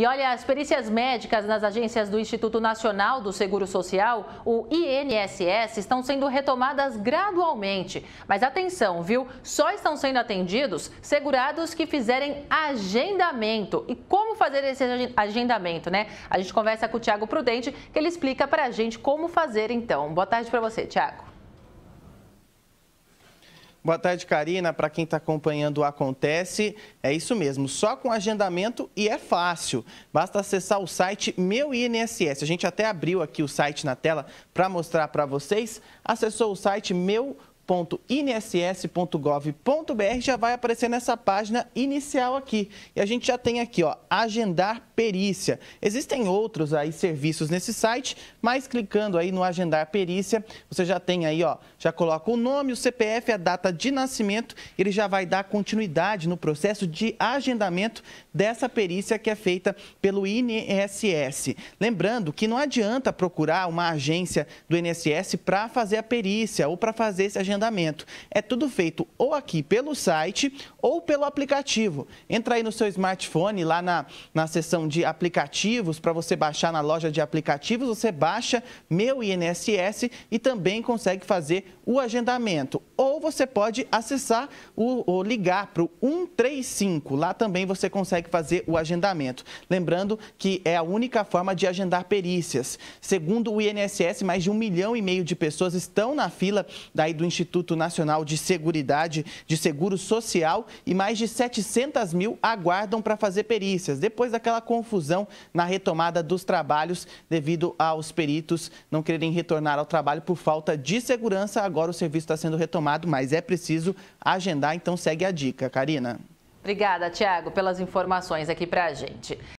E olha, as perícias médicas nas agências do Instituto Nacional do Seguro Social, o INSS, estão sendo retomadas gradualmente. Mas atenção, viu? Só estão sendo atendidos segurados que fizerem agendamento. E como fazer esse agendamento, né? A gente conversa com o Tiago Prudente, que ele explica para a gente como fazer então. Boa tarde para você, Tiago. Boa tarde, Karina. Para quem está acompanhando o Acontece, é isso mesmo. Só com agendamento e é fácil. Basta acessar o site Meu INSS. A gente até abriu aqui o site na tela para mostrar para vocês. Acessou o site Meu INSS www.inss.gov.br já vai aparecer nessa página inicial aqui. E a gente já tem aqui, ó, agendar perícia. Existem outros aí serviços nesse site, mas clicando aí no agendar perícia, você já tem aí, ó, já coloca o nome, o CPF, a data de nascimento, ele já vai dar continuidade no processo de agendamento dessa perícia que é feita pelo INSS. Lembrando que não adianta procurar uma agência do INSS para fazer a perícia ou para fazer esse agendamento agendamento. É tudo feito ou aqui pelo site ou pelo aplicativo. Entra aí no seu smartphone, lá na, na seção de aplicativos, para você baixar na loja de aplicativos, você baixa Meu INSS e também consegue fazer o agendamento. Ou você pode acessar ou ligar para o 135. Lá também você consegue fazer o agendamento. Lembrando que é a única forma de agendar perícias. Segundo o INSS, mais de um milhão e meio de pessoas estão na fila daí do Instituto Nacional de Seguridade, de Seguro Social e mais de 700 mil aguardam para fazer perícias. Depois daquela confusão na retomada dos trabalhos devido aos peritos não quererem retornar ao trabalho por falta de segurança, agora o serviço está sendo retomado mais mas é preciso agendar, então segue a dica, Karina. Obrigada, Tiago, pelas informações aqui para a gente.